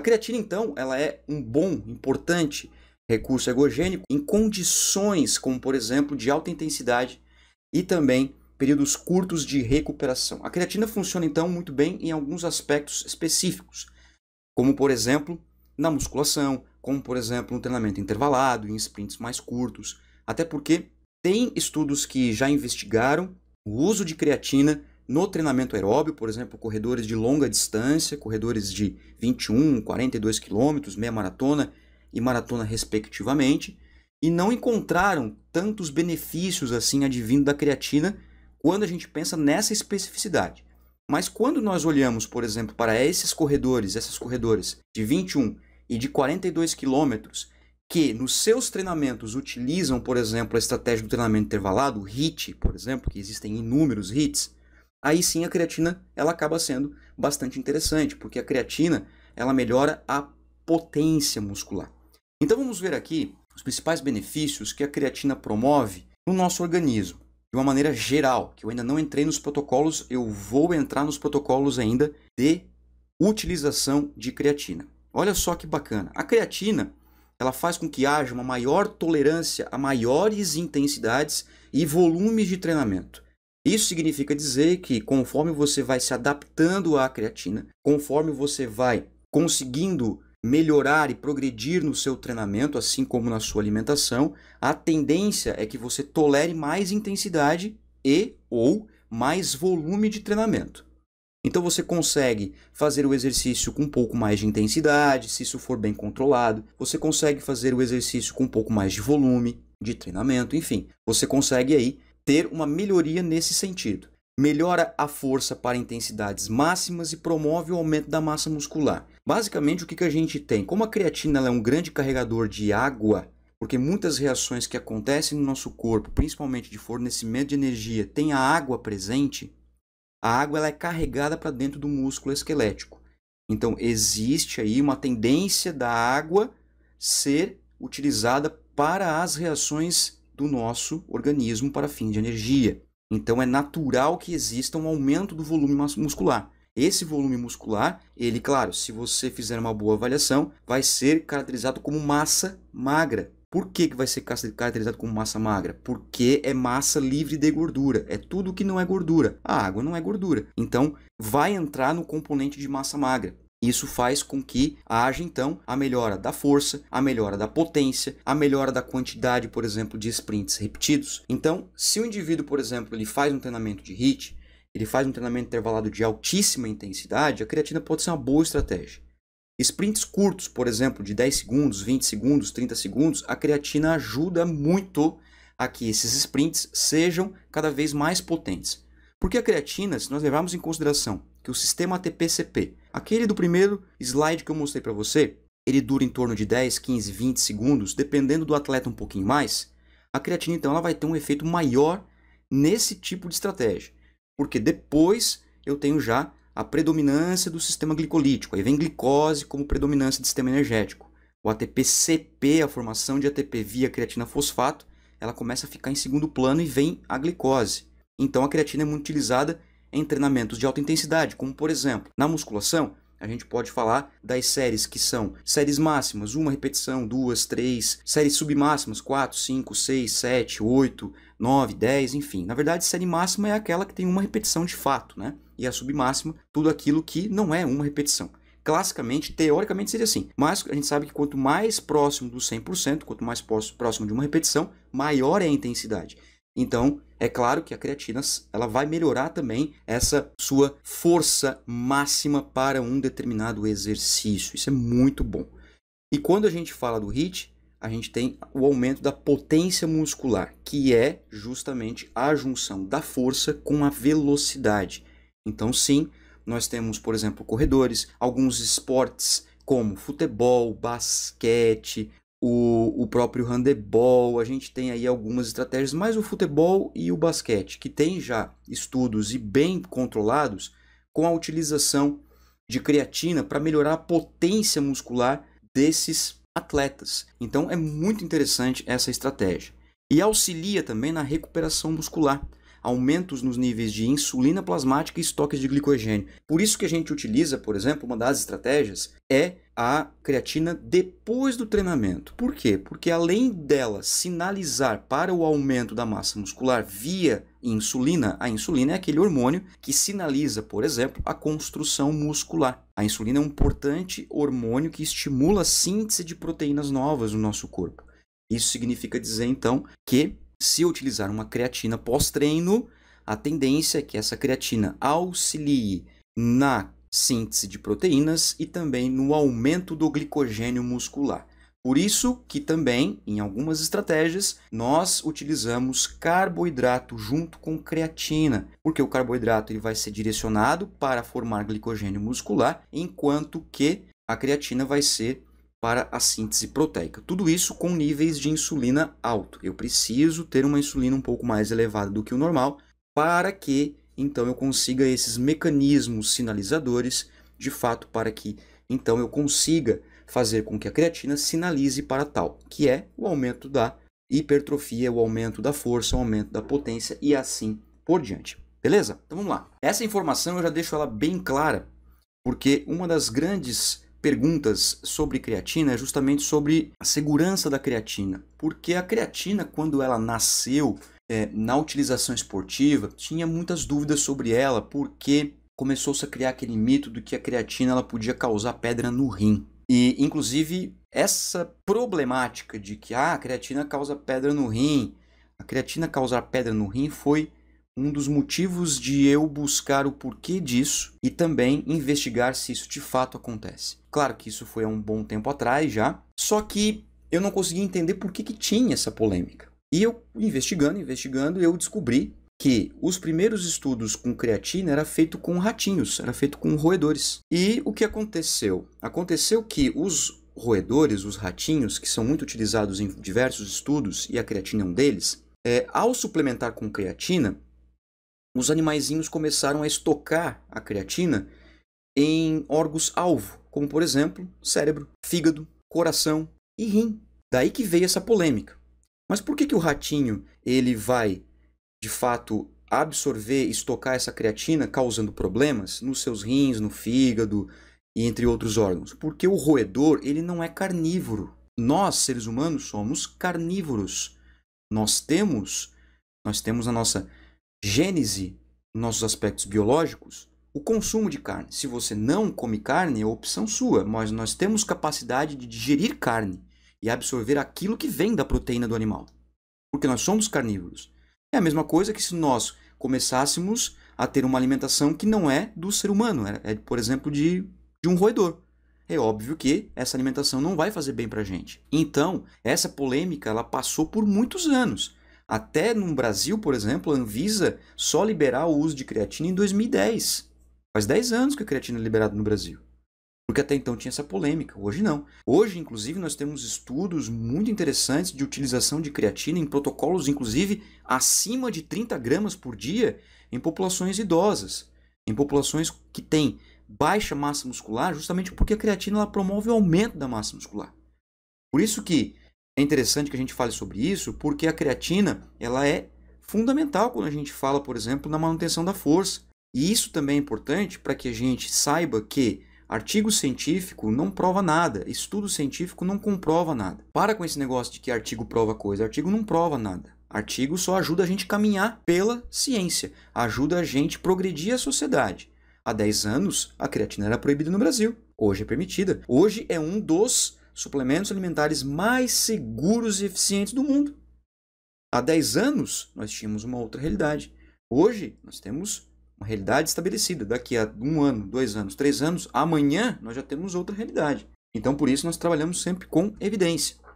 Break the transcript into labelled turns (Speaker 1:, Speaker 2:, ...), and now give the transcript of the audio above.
Speaker 1: A creatina, então, ela é um bom, importante recurso ergogênico em condições como, por exemplo, de alta intensidade e também períodos curtos de recuperação. A creatina funciona, então, muito bem em alguns aspectos específicos, como, por exemplo, na musculação, como, por exemplo, no treinamento intervalado, em sprints mais curtos, até porque tem estudos que já investigaram o uso de creatina no treinamento aeróbio, por exemplo, corredores de longa distância, corredores de 21, 42 quilômetros, meia maratona e maratona respectivamente, e não encontraram tantos benefícios assim advindo da creatina quando a gente pensa nessa especificidade. Mas quando nós olhamos, por exemplo, para esses corredores, essas corredoras de 21 e de 42 quilômetros, que nos seus treinamentos utilizam, por exemplo, a estratégia do treinamento intervalado, o HIT, por exemplo, que existem inúmeros HITs, aí sim a creatina ela acaba sendo bastante interessante, porque a creatina ela melhora a potência muscular. Então vamos ver aqui os principais benefícios que a creatina promove no nosso organismo, de uma maneira geral, que eu ainda não entrei nos protocolos, eu vou entrar nos protocolos ainda de utilização de creatina. Olha só que bacana. A creatina, ela faz com que haja uma maior tolerância a maiores intensidades e volumes de treinamento. Isso significa dizer que conforme você vai se adaptando à creatina, conforme você vai conseguindo melhorar e progredir no seu treinamento, assim como na sua alimentação, a tendência é que você tolere mais intensidade e ou mais volume de treinamento. Então você consegue fazer o exercício com um pouco mais de intensidade, se isso for bem controlado. Você consegue fazer o exercício com um pouco mais de volume de treinamento, enfim. Você consegue aí ter uma melhoria nesse sentido. Melhora a força para intensidades máximas e promove o aumento da massa muscular. Basicamente, o que, que a gente tem? Como a creatina é um grande carregador de água, porque muitas reações que acontecem no nosso corpo, principalmente de fornecimento de energia, tem a água presente, a água ela é carregada para dentro do músculo esquelético. Então, existe aí uma tendência da água ser utilizada para as reações do nosso organismo para fim de energia. Então é natural que exista um aumento do volume muscular. Esse volume muscular, ele, claro, se você fizer uma boa avaliação, vai ser caracterizado como massa magra. Por que, que vai ser caracterizado como massa magra? Porque é massa livre de gordura. É tudo que não é gordura. A água não é gordura. Então, vai entrar no componente de massa magra. Isso faz com que haja então a melhora da força, a melhora da potência, a melhora da quantidade, por exemplo, de sprints repetidos. Então, se o indivíduo, por exemplo, ele faz um treinamento de HIIT, ele faz um treinamento intervalado de altíssima intensidade, a creatina pode ser uma boa estratégia. Sprints curtos, por exemplo, de 10 segundos, 20 segundos, 30 segundos, a creatina ajuda muito a que esses sprints sejam cada vez mais potentes. Porque a creatina, se nós levarmos em consideração que o sistema ATP-CP. Aquele do primeiro slide que eu mostrei para você, ele dura em torno de 10, 15, 20 segundos, dependendo do atleta um pouquinho mais. A creatina então ela vai ter um efeito maior nesse tipo de estratégia, porque depois eu tenho já a predominância do sistema glicolítico, aí vem glicose como predominância do sistema energético. O ATP-CP, a formação de ATP via creatina fosfato, ela começa a ficar em segundo plano e vem a glicose. Então a creatina é muito utilizada em treinamentos de alta intensidade, como por exemplo, na musculação, a gente pode falar das séries que são séries máximas, uma repetição, duas, três, séries submáximas, quatro, cinco, seis, sete, oito, nove, dez, enfim. Na verdade, série máxima é aquela que tem uma repetição de fato, né? E a submáxima, tudo aquilo que não é uma repetição classicamente, teoricamente seria assim. Mas a gente sabe que quanto mais próximo do 100%, quanto mais próximo de uma repetição, maior é a intensidade. Então, é claro que a creatina ela vai melhorar também essa sua força máxima para um determinado exercício. Isso é muito bom. E quando a gente fala do HIIT, a gente tem o aumento da potência muscular, que é justamente a junção da força com a velocidade. Então, sim, nós temos, por exemplo, corredores, alguns esportes como futebol, basquete, o, o próprio handebol, a gente tem aí algumas estratégias, mas o futebol e o basquete, que tem já estudos e bem controlados com a utilização de creatina para melhorar a potência muscular desses atletas. Então é muito interessante essa estratégia. E auxilia também na recuperação muscular aumentos nos níveis de insulina plasmática e estoques de glicogênio. Por isso que a gente utiliza, por exemplo, uma das estratégias é a creatina depois do treinamento. Por quê? Porque além dela sinalizar para o aumento da massa muscular via insulina, a insulina é aquele hormônio que sinaliza, por exemplo, a construção muscular. A insulina é um importante hormônio que estimula a síntese de proteínas novas no nosso corpo. Isso significa dizer então que se utilizar uma creatina pós-treino, a tendência é que essa creatina auxilie na síntese de proteínas e também no aumento do glicogênio muscular. Por isso que também, em algumas estratégias, nós utilizamos carboidrato junto com creatina, porque o carboidrato ele vai ser direcionado para formar glicogênio muscular, enquanto que a creatina vai ser para a síntese proteica. Tudo isso com níveis de insulina alto. Eu preciso ter uma insulina um pouco mais elevada do que o normal para que então eu consiga esses mecanismos sinalizadores, de fato, para que então eu consiga fazer com que a creatina sinalize para tal, que é o aumento da hipertrofia, o aumento da força, o aumento da potência e assim por diante. Beleza? Então vamos lá. Essa informação eu já deixo ela bem clara, porque uma das grandes perguntas sobre creatina é justamente sobre a segurança da creatina. Porque a creatina, quando ela nasceu é, na utilização esportiva, tinha muitas dúvidas sobre ela, porque começou-se a criar aquele mito de que a creatina ela podia causar pedra no rim. E, inclusive, essa problemática de que ah, a creatina causa pedra no rim, a creatina causar pedra no rim foi um dos motivos de eu buscar o porquê disso e também investigar se isso de fato acontece. Claro que isso foi há um bom tempo atrás já, só que eu não conseguia entender por que, que tinha essa polêmica. E eu, investigando, investigando, eu descobri que os primeiros estudos com creatina era feito com ratinhos, era feito com roedores. E o que aconteceu? Aconteceu que os roedores, os ratinhos, que são muito utilizados em diversos estudos, e a creatina é um deles, é, ao suplementar com creatina, os animaizinhos começaram a estocar a creatina em órgãos-alvo, como por exemplo cérebro, fígado, coração e rim. Daí que veio essa polêmica. Mas por que, que o ratinho ele vai, de fato, absorver, estocar essa creatina, causando problemas nos seus rins, no fígado e entre outros órgãos? Porque o roedor ele não é carnívoro. Nós seres humanos somos carnívoros. Nós temos, nós temos a nossa gênese, nossos aspectos biológicos, o consumo de carne. Se você não come carne, é opção sua, mas nós temos capacidade de digerir carne e absorver aquilo que vem da proteína do animal, porque nós somos carnívoros. É a mesma coisa que se nós começássemos a ter uma alimentação que não é do ser humano, é, é por exemplo, de, de um roedor. É óbvio que essa alimentação não vai fazer bem para a gente. Então, essa polêmica ela passou por muitos anos. Até no Brasil, por exemplo, a Anvisa só liberar o uso de creatina em 2010. Faz 10 anos que a creatina é liberada no Brasil. Porque até então tinha essa polêmica, hoje não. Hoje, inclusive, nós temos estudos muito interessantes de utilização de creatina em protocolos, inclusive, acima de 30 gramas por dia em populações idosas, em populações que têm baixa massa muscular, justamente porque a creatina ela promove o aumento da massa muscular. Por isso que é interessante que a gente fale sobre isso porque a creatina ela é fundamental quando a gente fala, por exemplo, na manutenção da força. E isso também é importante para que a gente saiba que artigo científico não prova nada, estudo científico não comprova nada. Para com esse negócio de que artigo prova coisa, artigo não prova nada. Artigo só ajuda a gente a caminhar pela ciência, ajuda a gente a progredir a sociedade. Há 10 anos, a creatina era proibida no Brasil. Hoje é permitida. Hoje é um dos suplementos alimentares mais seguros e eficientes do mundo. Há 10 anos, nós tínhamos uma outra realidade. Hoje, nós temos uma realidade estabelecida. Daqui a um ano, dois anos, três anos, amanhã, nós já temos outra realidade. Então, por isso, nós trabalhamos sempre com evidência.